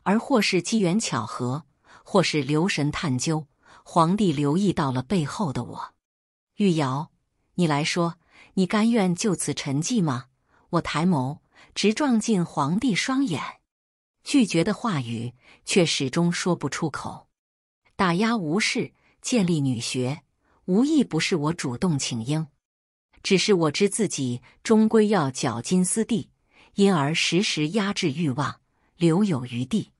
而或是机缘巧合，或是留神探究，皇帝留意到了背后的我。玉瑶，你来说，你甘愿就此沉寂吗？我抬眸，直撞进皇帝双眼。拒绝的话语却始终说不出口。打压、无视、建立女学，无一不是我主动请缨。只是我知自己终归要绞尽丝地，因而时时压制欲望，留有余地。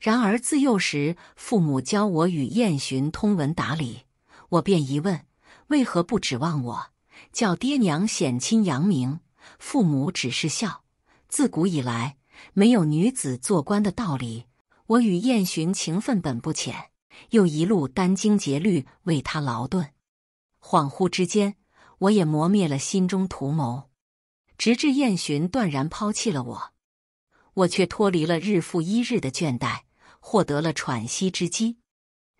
然而自幼时，父母教我与燕洵通文达理，我便疑问：为何不指望我叫爹娘显亲扬名？父母只是笑。自古以来。没有女子做官的道理。我与燕洵情分本不浅，又一路殚精竭虑为他劳顿。恍惚之间，我也磨灭了心中图谋，直至燕洵断然抛弃了我，我却脱离了日复一日的倦怠，获得了喘息之机，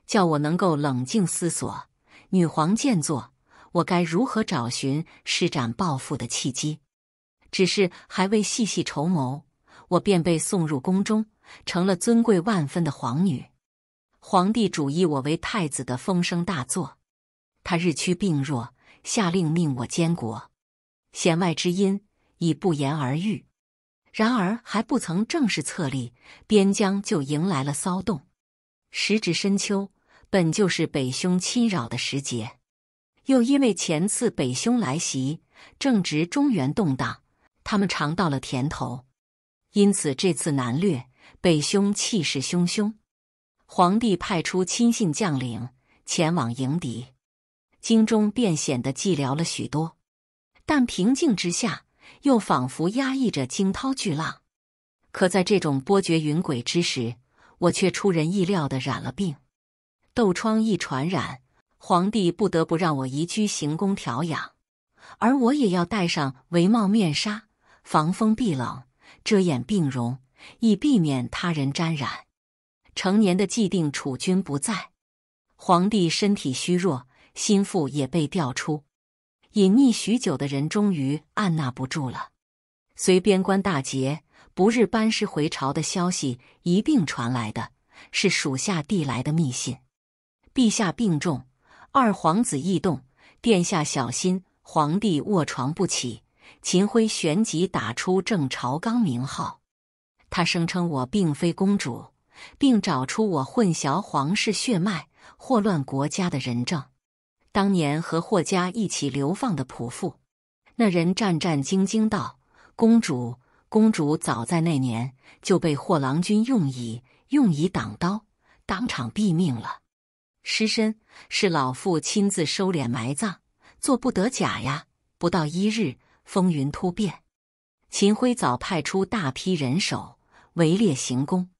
叫我能够冷静思索。女皇见坐，我该如何找寻施展抱负的契机？只是还未细细筹谋。我便被送入宫中，成了尊贵万分的皇女。皇帝主意我为太子的风声大作，他日趋病弱，下令命我监国，弦外之音已不言而喻。然而还不曾正式册立，边疆就迎来了骚动。时值深秋，本就是北匈侵扰的时节，又因为前次北匈来袭，正值中原动荡，他们尝到了甜头。因此，这次南掠北凶，气势汹汹。皇帝派出亲信将领前往迎敌，京中便显得寂寥了许多。但平静之下，又仿佛压抑着惊涛巨浪。可在这种波谲云诡之时，我却出人意料的染了病。痘疮一传染，皇帝不得不让我移居行宫调养，而我也要戴上帷帽面纱，防风避冷。遮掩病容，以避免他人沾染。成年的既定储君不在，皇帝身体虚弱，心腹也被调出，隐匿许久的人终于按捺不住了。随边关大捷，不日班师回朝的消息一并传来的是属下递来的密信：陛下病重，二皇子异动，殿下小心，皇帝卧床不起。秦桧旋即打出郑朝刚名号，他声称我并非公主，并找出我混淆皇室血脉、祸乱国家的人证。当年和霍家一起流放的仆妇，那人战战兢兢道：“公主，公主早在那年就被霍郎君用以用以挡刀，当场毙命了。尸身是老父亲自收敛埋葬，做不得假呀！不到一日。”风云突变，秦桧早派出大批人手围猎行宫，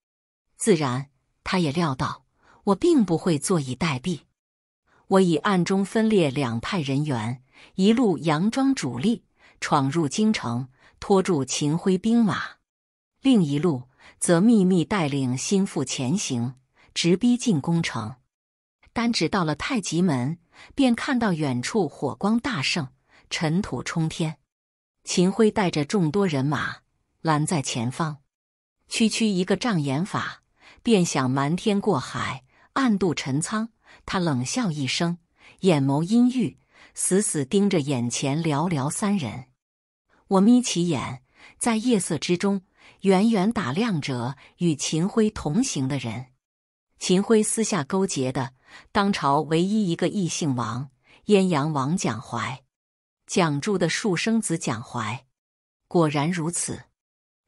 自然他也料到我并不会坐以待毙。我已暗中分裂两派人员，一路佯装主力闯入京城，拖住秦桧兵马；另一路则秘密带领心腹前行，直逼进攻城。单只到了太极门，便看到远处火光大盛，尘土冲天。秦辉带着众多人马拦在前方，区区一个障眼法便想瞒天过海、暗度陈仓，他冷笑一声，眼眸阴郁，死死盯着眼前寥寥三人。我眯起眼，在夜色之中远远打量着与秦辉同行的人。秦辉私下勾结的当朝唯一一个异姓王——燕阳王蒋怀。蒋注的庶生子蒋怀，果然如此。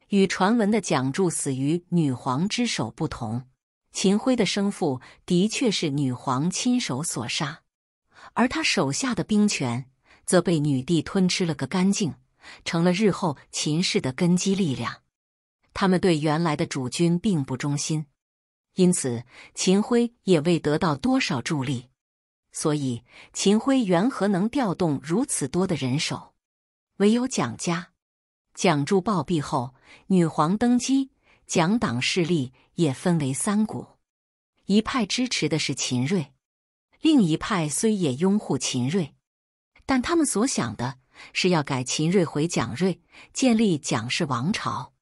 与传闻的蒋注死于女皇之手不同，秦辉的生父的确是女皇亲手所杀，而他手下的兵权则被女帝吞吃了个干净，成了日后秦氏的根基力量。他们对原来的主君并不忠心，因此秦辉也未得到多少助力。所以，秦桧缘何能调动如此多的人手？唯有蒋家。蒋著暴毙后，女皇登基，蒋党势力也分为三股：一派支持的是秦瑞，另一派虽也拥护秦瑞，但他们所想的是要改秦瑞回蒋锐，建立蒋氏王朝；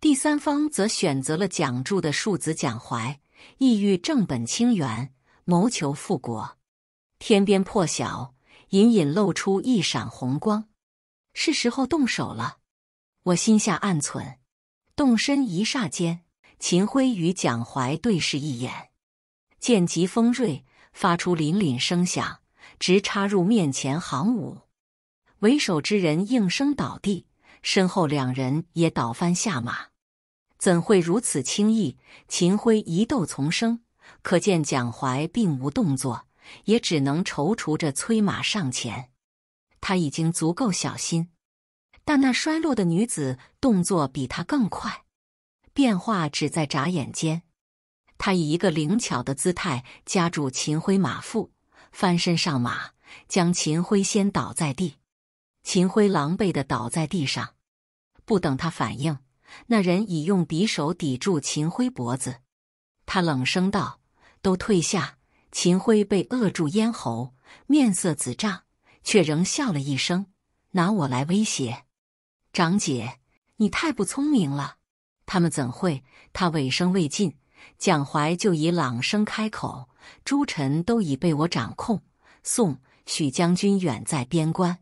第三方则选择了蒋著的庶子蒋怀，意欲正本清源，谋求复国。天边破晓，隐隐露出一闪红光，是时候动手了。我心下暗存，动身一霎间，秦桧与蒋怀对视一眼，剑疾锋锐，发出凛凛声响，直插入面前行伍。为首之人应声倒地，身后两人也倒翻下马。怎会如此轻易？秦桧疑窦丛生，可见蒋怀并无动作。也只能踌躇着催马上前。他已经足够小心，但那衰落的女子动作比他更快，变化只在眨眼间。她以一个灵巧的姿态夹住秦辉马腹，翻身上马，将秦辉掀倒在地。秦辉狼狈的倒在地上，不等他反应，那人已用匕首抵住秦辉脖子。他冷声道：“都退下。”秦桧被扼住咽喉，面色紫胀，却仍笑了一声：“拿我来威胁，长姐，你太不聪明了。他们怎会？”他尾声未尽，蒋怀就已朗声开口：“诸臣都已被我掌控，宋许将军远在边关，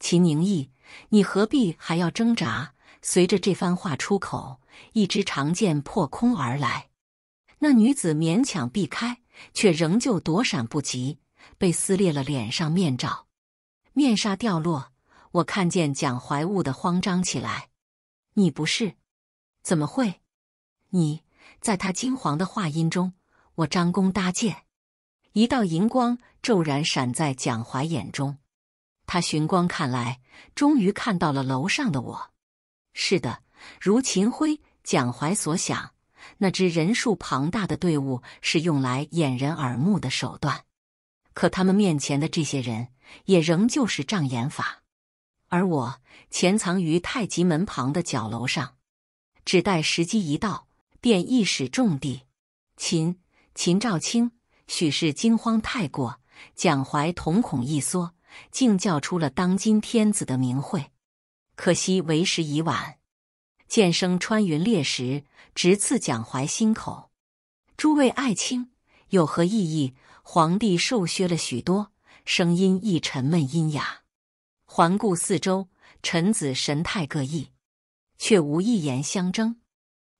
秦宁义，你何必还要挣扎？”随着这番话出口，一支长剑破空而来，那女子勉强避开。却仍旧躲闪不及，被撕裂了脸上面罩，面纱掉落。我看见蒋怀兀的慌张起来。你不是？怎么会？你在他金黄的话音中，我张弓搭箭，一道银光骤然闪在蒋怀眼中。他寻光看来，终于看到了楼上的我。是的，如秦辉、蒋怀所想。那支人数庞大的队伍是用来掩人耳目的手段，可他们面前的这些人也仍旧是障眼法，而我潜藏于太极门旁的角楼上，只待时机一到，便一矢中地。秦秦兆清许是惊慌太过，蒋怀瞳孔一缩，竟叫出了当今天子的名讳，可惜为时已晚。剑声穿云裂石，直刺蒋怀心口。诸位爱卿有何异议？皇帝瘦削了许多，声音亦沉闷阴哑。环顾四周，臣子神态各异，却无一言相争。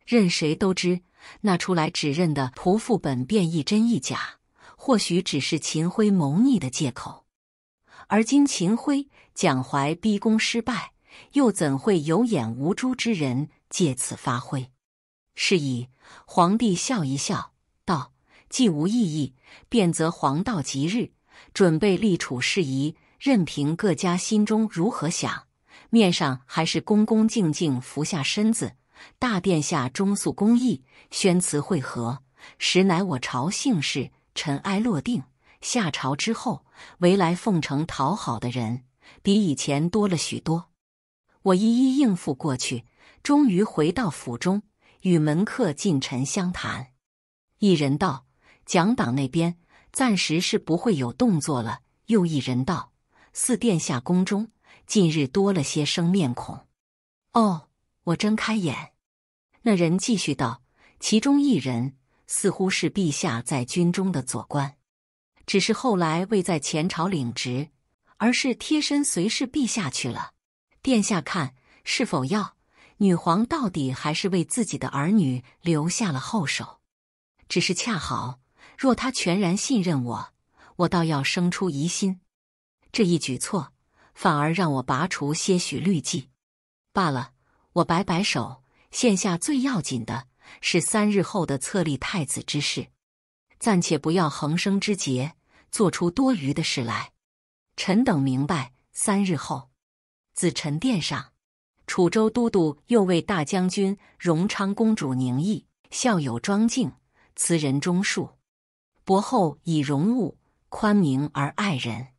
任谁都知，那出来指认的仆妇本便一真一假，或许只是秦辉谋逆的借口。而今秦辉蒋怀逼宫失败。又怎会有眼无珠之人借此发挥？是以皇帝笑一笑，道：“既无异议，便择黄道吉日，准备立储事宜。任凭各家心中如何想，面上还是恭恭敬敬伏下身子。”大殿下中肃公义宣辞会合，实乃我朝幸事。尘埃落定，下朝之后，围来奉承讨好的人比以前多了许多。我一一应付过去，终于回到府中，与门客近臣相谈。一人道：“蒋党那边暂时是不会有动作了。”又一人道：“四殿下宫中近日多了些生面孔。”哦，我睁开眼，那人继续道：“其中一人似乎是陛下在军中的左官，只是后来未在前朝领职，而是贴身随侍陛下去了。”殿下看是否要，女皇到底还是为自己的儿女留下了后手，只是恰好，若她全然信任我，我倒要生出疑心。这一举措反而让我拔除些许滤迹。罢了，我摆摆手，现下最要紧的是三日后的册立太子之事，暂且不要横生枝节，做出多余的事来。臣等明白，三日后。紫宸殿上，楚州都督又为大将军荣昌公主宁毅孝有庄敬，慈仁忠恕，博厚以容物，宽明而爱人，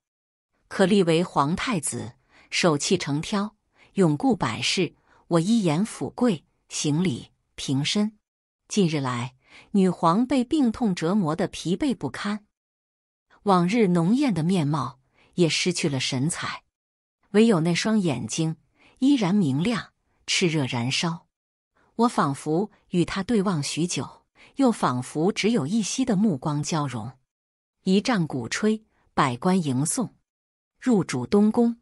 可立为皇太子，守气承挑，永固百世。我一言抚贵，行礼平身。近日来，女皇被病痛折磨得疲惫不堪，往日浓艳的面貌也失去了神采。唯有那双眼睛依然明亮，炽热燃烧。我仿佛与他对望许久，又仿佛只有一息的目光交融。一仗鼓吹，百官迎送，入主东宫。